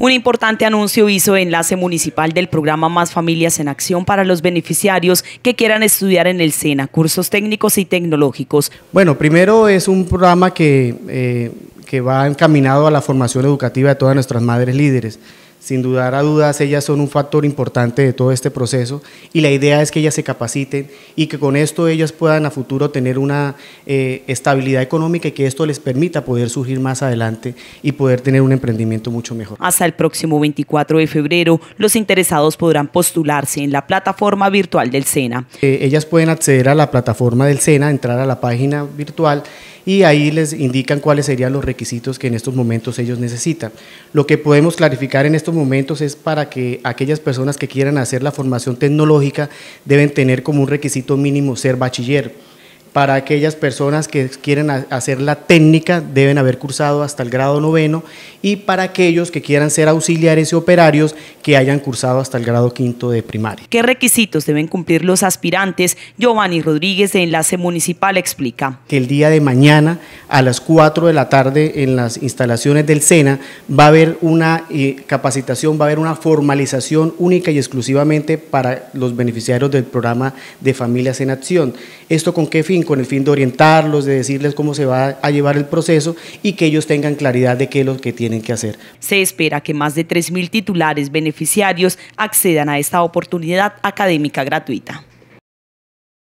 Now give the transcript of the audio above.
Un importante anuncio hizo Enlace Municipal del programa Más Familias en Acción para los beneficiarios que quieran estudiar en el SENA, cursos técnicos y tecnológicos. Bueno, primero es un programa que, eh, que va encaminado a la formación educativa de todas nuestras madres líderes. Sin dudar a dudas, ellas son un factor importante de todo este proceso y la idea es que ellas se capaciten y que con esto ellas puedan a futuro tener una eh, estabilidad económica y que esto les permita poder surgir más adelante y poder tener un emprendimiento mucho mejor. Hasta el próximo 24 de febrero, los interesados podrán postularse en la plataforma virtual del SENA. Eh, ellas pueden acceder a la plataforma del SENA, entrar a la página virtual y ahí les indican cuáles serían los requisitos que en estos momentos ellos necesitan. Lo que podemos clarificar en estos momentos es para que aquellas personas que quieran hacer la formación tecnológica deben tener como un requisito mínimo ser bachiller para aquellas personas que quieren hacer la técnica deben haber cursado hasta el grado noveno y para aquellos que quieran ser auxiliares y operarios que hayan cursado hasta el grado quinto de primaria. ¿Qué requisitos deben cumplir los aspirantes? Giovanni Rodríguez de Enlace Municipal explica. Que el día de mañana a las 4 de la tarde en las instalaciones del SENA va a haber una eh, capacitación, va a haber una formalización única y exclusivamente para los beneficiarios del programa de Familias en Acción. ¿Esto con qué fin? con el fin de orientarlos, de decirles cómo se va a llevar el proceso y que ellos tengan claridad de qué es lo que tienen que hacer. Se espera que más de 3.000 titulares beneficiarios accedan a esta oportunidad académica gratuita.